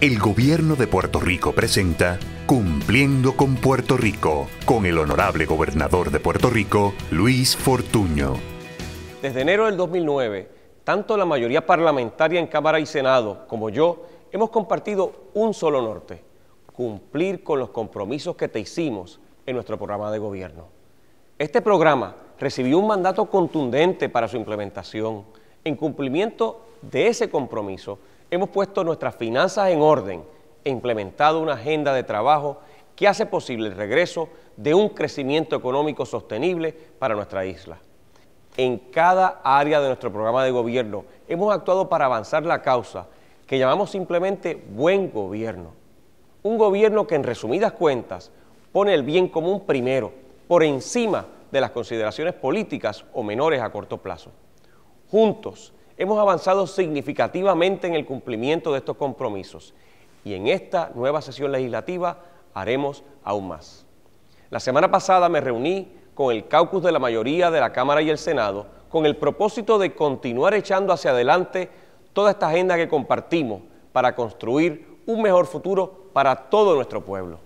El gobierno de Puerto Rico presenta Cumpliendo con Puerto Rico con el honorable gobernador de Puerto Rico, Luis Fortuño. Desde enero del 2009, tanto la mayoría parlamentaria en Cámara y Senado como yo hemos compartido un solo norte, cumplir con los compromisos que te hicimos en nuestro programa de gobierno. Este programa recibió un mandato contundente para su implementación en cumplimiento de ese compromiso, hemos puesto nuestras finanzas en orden e implementado una agenda de trabajo que hace posible el regreso de un crecimiento económico sostenible para nuestra isla. En cada área de nuestro programa de gobierno hemos actuado para avanzar la causa que llamamos simplemente buen gobierno. Un gobierno que en resumidas cuentas pone el bien común primero, por encima de las consideraciones políticas o menores a corto plazo. Juntos, hemos avanzado significativamente en el cumplimiento de estos compromisos y en esta nueva sesión legislativa haremos aún más. La semana pasada me reuní con el caucus de la mayoría de la Cámara y el Senado con el propósito de continuar echando hacia adelante toda esta agenda que compartimos para construir un mejor futuro para todo nuestro pueblo.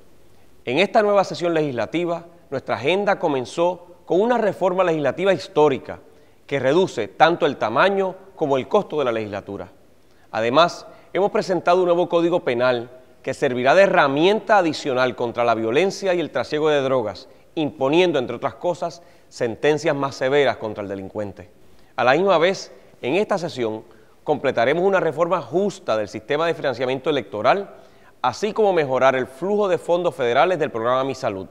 En esta nueva sesión legislativa, nuestra agenda comenzó con una reforma legislativa histórica que reduce tanto el tamaño como el costo de la legislatura. Además, hemos presentado un nuevo código penal que servirá de herramienta adicional contra la violencia y el trasiego de drogas, imponiendo, entre otras cosas, sentencias más severas contra el delincuente. A la misma vez, en esta sesión, completaremos una reforma justa del sistema de financiamiento electoral, así como mejorar el flujo de fondos federales del programa Mi Salud.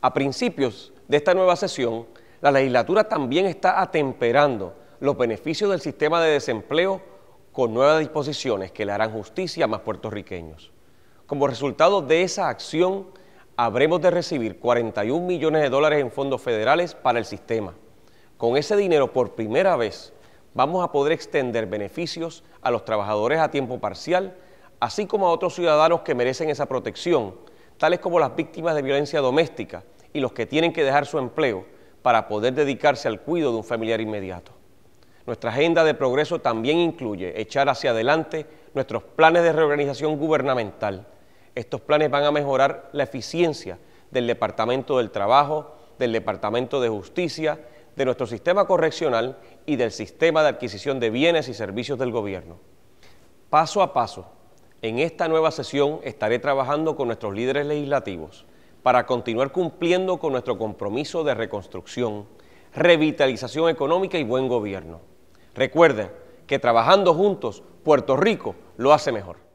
A principios de esta nueva sesión, la legislatura también está atemperando los beneficios del sistema de desempleo con nuevas disposiciones que le harán justicia a más puertorriqueños. Como resultado de esa acción, habremos de recibir 41 millones de dólares en fondos federales para el sistema. Con ese dinero, por primera vez, vamos a poder extender beneficios a los trabajadores a tiempo parcial, así como a otros ciudadanos que merecen esa protección, tales como las víctimas de violencia doméstica y los que tienen que dejar su empleo para poder dedicarse al cuidado de un familiar inmediato. Nuestra agenda de progreso también incluye echar hacia adelante nuestros planes de reorganización gubernamental. Estos planes van a mejorar la eficiencia del Departamento del Trabajo, del Departamento de Justicia, de nuestro sistema correccional y del sistema de adquisición de bienes y servicios del gobierno. Paso a paso, en esta nueva sesión estaré trabajando con nuestros líderes legislativos para continuar cumpliendo con nuestro compromiso de reconstrucción, revitalización económica y buen gobierno. Recuerden que trabajando juntos, Puerto Rico lo hace mejor.